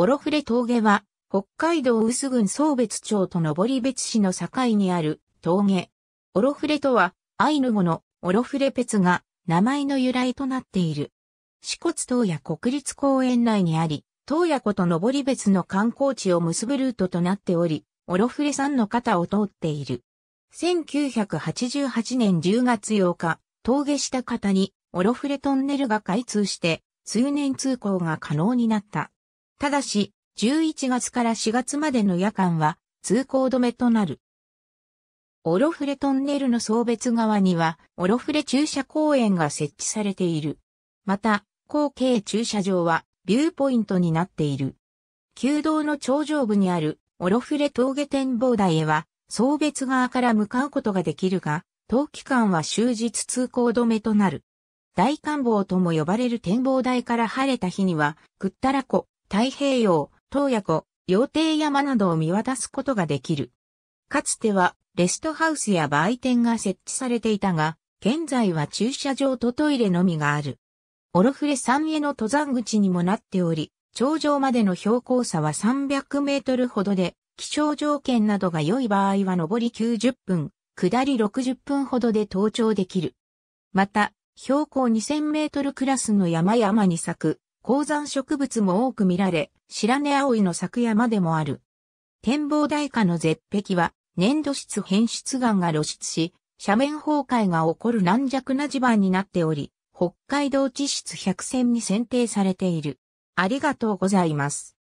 オロフレ峠は、北海道臼郡宗別町と登別市の境にある峠。オロフレとは、アイヌ語のオロフレペツが名前の由来となっている。四骨東野国立公園内にあり、東野湖と登別の観光地を結ぶルートとなっており、オロフレ山の肩を通っている。1988年10月8日、峠下方にオロフレトンネルが開通して、通年通行が可能になった。ただし、11月から4月までの夜間は通行止めとなる。オロフレトンネルの送別側には、オロフレ駐車公園が設置されている。また、後継駐車場は、ビューポイントになっている。旧道の頂上部にある、オロフレ峠展望台へは、送別側から向かうことができるが、冬期間は終日通行止めとなる。大観望とも呼ばれる展望台から晴れた日には、くったらこ、太平洋、東野湖、洋邸山などを見渡すことができる。かつては、レストハウスや売店が設置されていたが、現在は駐車場とトイレのみがある。オロフレ山への登山口にもなっており、頂上までの標高差は300メートルほどで、気象条件などが良い場合は上り90分、下り60分ほどで登頂できる。また、標高2000メートルクラスの山々に咲く高山植物も多く見られ、白根葵の作山でもある。展望台下の絶壁は、粘土質変質岩が露出し、斜面崩壊が起こる軟弱な地盤になっており、北海道地質百選に選定されている。ありがとうございます。